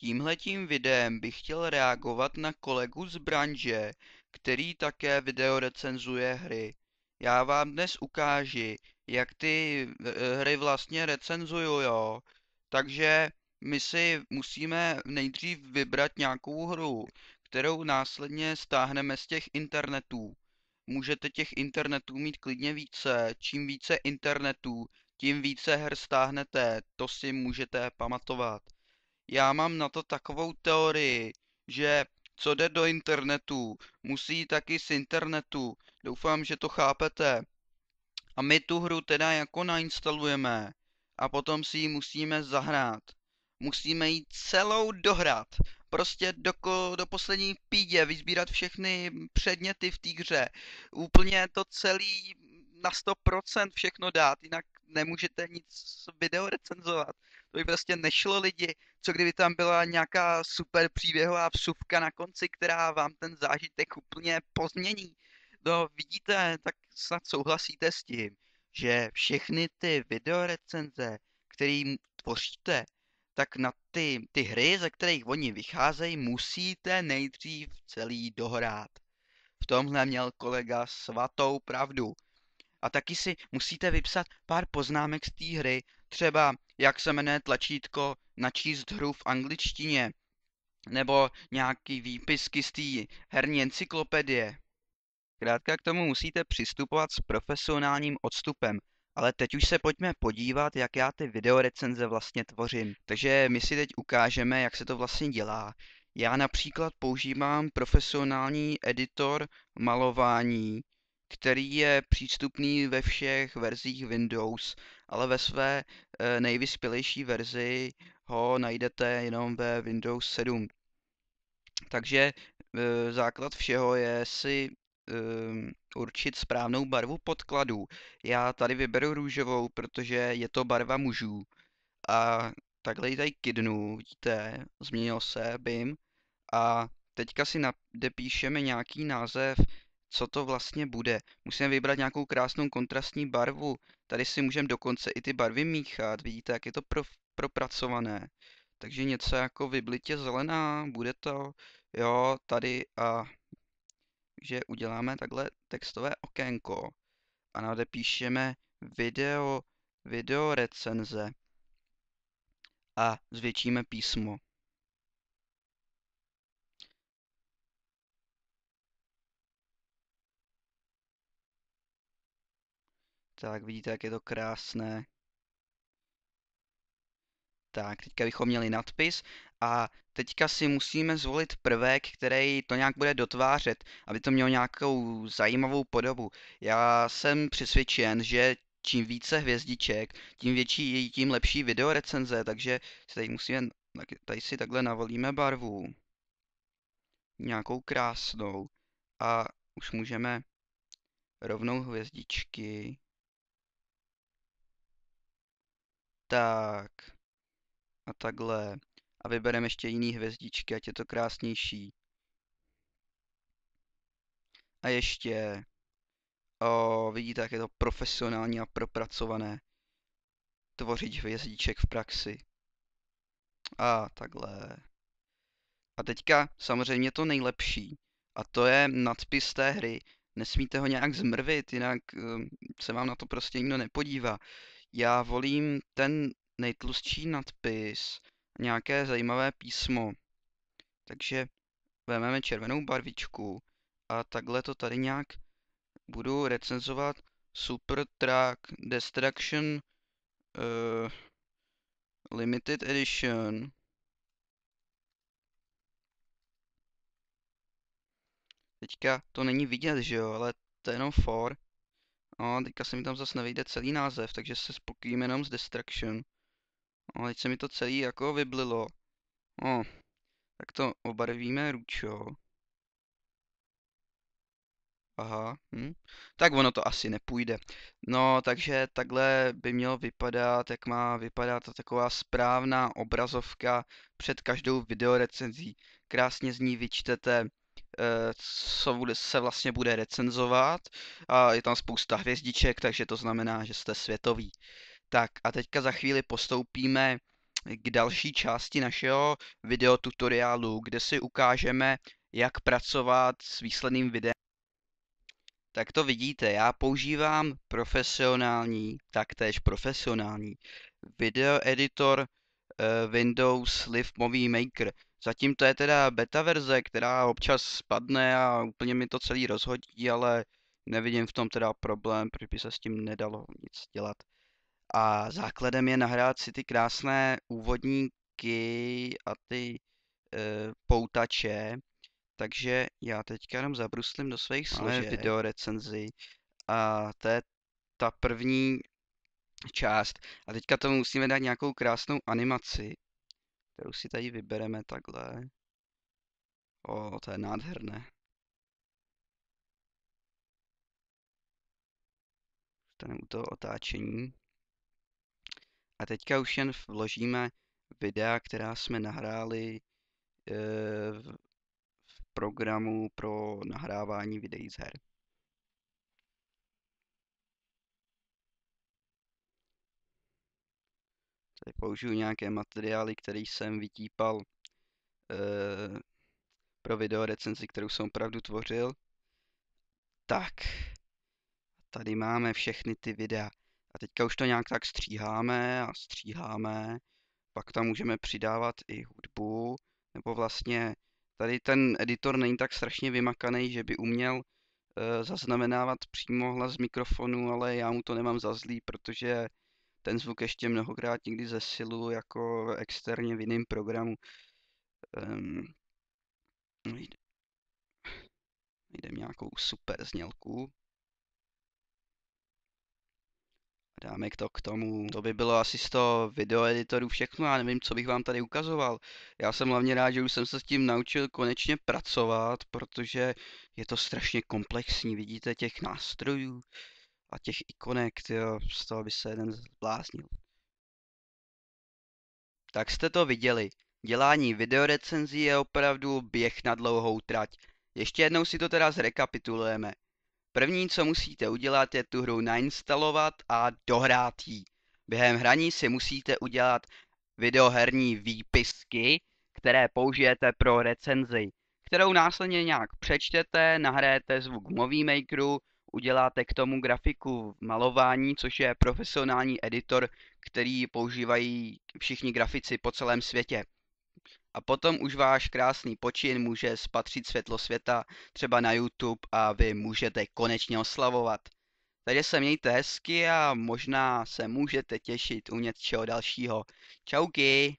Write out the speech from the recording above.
Tímhletím videem bych chtěl reagovat na kolegu z branže, který také video recenzuje hry. Já vám dnes ukáži, jak ty eh, eh, hry vlastně recenzuju, jo. Takže my si musíme nejdřív vybrat nějakou hru, kterou následně stáhneme z těch internetů. Můžete těch internetů mít klidně více, čím více internetů, tím více her stáhnete, to si můžete pamatovat já mám na to takovou teorii, že co jde do internetu, musí taky z internetu. Doufám, že to chápete. A my tu hru teda jako nainstalujeme a potom si ji musíme zahrát. Musíme ji celou dohrát. Prostě do, do poslední pídě vyzbírat všechny předměty v té hře. Úplně to celý na 100% všechno dát, jinak nemůžete nic video recenzovat. To by prostě nešlo lidi, co kdyby tam byla nějaká super příběhová vsuvka na konci, která vám ten zážitek úplně pozmění. No vidíte, tak snad souhlasíte s tím, že všechny ty videorecenze, kterým tvoříte, tak na ty, ty hry, ze kterých oni vycházejí, musíte nejdřív celý dohrát. V tomhle měl kolega svatou pravdu. A taky si musíte vypsat pár poznámek z té hry, třeba jak se jmenuje tlačítko načíst hru v angličtině, nebo nějaký výpisky z té herní encyklopedie. Krátka k tomu musíte přistupovat s profesionálním odstupem, ale teď už se pojďme podívat, jak já ty videorecenze vlastně tvořím. Takže my si teď ukážeme, jak se to vlastně dělá. Já například používám profesionální editor malování, který je přístupný ve všech verzích Windows, ale ve své eh, nejvyspělejší verzi ho najdete jenom ve Windows 7. Takže eh, základ všeho je si ehm, určit správnou barvu podkladu. Já tady vyberu růžovou, protože je to barva mužů. A takhle ji tady kidnu, vidíte, změnil se BIM. A teďka si napíšeme nějaký název co to vlastně bude. Musíme vybrat nějakou krásnou kontrastní barvu. Tady si můžeme dokonce i ty barvy míchat. Vidíte, jak je to pro, propracované. Takže něco jako vyblitě zelená, bude to, jo, tady a že uděláme takhle textové okénko a nadepíšeme video, video recenze a zvětšíme písmo. Tak vidíte, jak je to krásné. Tak, teďka bychom měli nadpis a teďka si musíme zvolit prvek, který to nějak bude dotvářet, aby to mělo nějakou zajímavou podobu. Já jsem přesvědčen, že čím více hvězdiček, tím větší, tím lepší video recenze, takže si tady musíme, tady si takhle navolíme barvu. Nějakou krásnou. A už můžeme rovnou hvězdičky. Tak. A takhle. A vybereme ještě jiný hvězdičky, ať je to krásnější. A ještě. O, vidíte, jak je to profesionální a propracované. Tvořit hvězdiček v praxi. A takhle. A teďka samozřejmě to nejlepší. A to je nadpis té hry. Nesmíte ho nějak zmrvit, jinak ehm, se vám na to prostě nikdo nepodívá. Já volím ten nejtlustší nadpis, nějaké zajímavé písmo. Takže vezmeme červenou barvičku a takhle to tady nějak budu recenzovat. Super Track Destruction uh, Limited Edition. Teďka to není vidět, že jo, ale to je jenom for. A no, teďka se mi tam zase nevejde celý název, takže se spokojím jenom s Destruction. A no, teď se mi to celý jako vyblilo. No, tak to obarvíme ručo. Aha, hm. tak ono to asi nepůjde. No, takže takhle by mělo vypadat, jak má vypadat ta taková správná obrazovka před každou videorecenzí. Krásně z ní vyčtete Eh, co se vlastně bude recenzovat. A je tam spousta hvězdiček, takže to znamená, že jste světový. Tak a teďka za chvíli postoupíme k další části našeho videotutoriálu, kde si ukážeme, jak pracovat s výsledným videem. Tak to vidíte, já používám profesionální, taktéž profesionální video editor. Eh, Windows Live Movie Maker. Zatím to je teda beta verze, která občas spadne a úplně mi to celý rozhodí, ale nevidím v tom teda problém, protože by se s tím nedalo nic dělat. A základem je nahrát si ty krásné úvodníky a ty e, poutače. Takže já teďka jenom zabruslím do svých složek video recenzi. A to je ta první část. A teďka tomu musíme dát nějakou krásnou animaci, kterou si tady vybereme takhle. O, to je nádherné. Zůstaneme u toho otáčení. A teďka už jen vložíme videa, která jsme nahráli e, v programu pro nahrávání videí z her. Tady použiju nějaké materiály, které jsem vytípal eh, pro video recenzi, kterou jsem opravdu tvořil. Tak, tady máme všechny ty videa. A teďka už to nějak tak stříháme a stříháme. Pak tam můžeme přidávat i hudbu, nebo vlastně tady ten editor není tak strašně vymakaný, že by uměl eh, zaznamenávat přímo hlas z mikrofonu, ale já mu to nemám za zlý, protože ten zvuk ještě mnohokrát někdy zesilu jako externě v jiném programu. Um, ehm, najdeme nějakou super znělku. Dáme to k tomu. To by bylo asi z toho videoeditoru všechno, já nevím, co bych vám tady ukazoval. Já jsem hlavně rád, že už jsem se s tím naučil konečně pracovat, protože je to strašně komplexní, vidíte těch nástrojů a těch ikonek, tyjo, z toho by se jeden zbláznil. Tak jste to viděli. Dělání videorecenzí je opravdu běh na dlouhou trať. Ještě jednou si to teda zrekapitulujeme. První, co musíte udělat, je tu hru nainstalovat a dohrát ji. Během hraní si musíte udělat videoherní výpisky, které použijete pro recenzi, kterou následně nějak přečtete, nahrajete zvuk v Movie Makeru, uděláte k tomu grafiku malování, což je profesionální editor, který používají všichni grafici po celém světě. A potom už váš krásný počin může spatřit světlo světa třeba na YouTube a vy můžete konečně oslavovat. Takže se mějte hezky a možná se můžete těšit u něčeho dalšího. Čauky!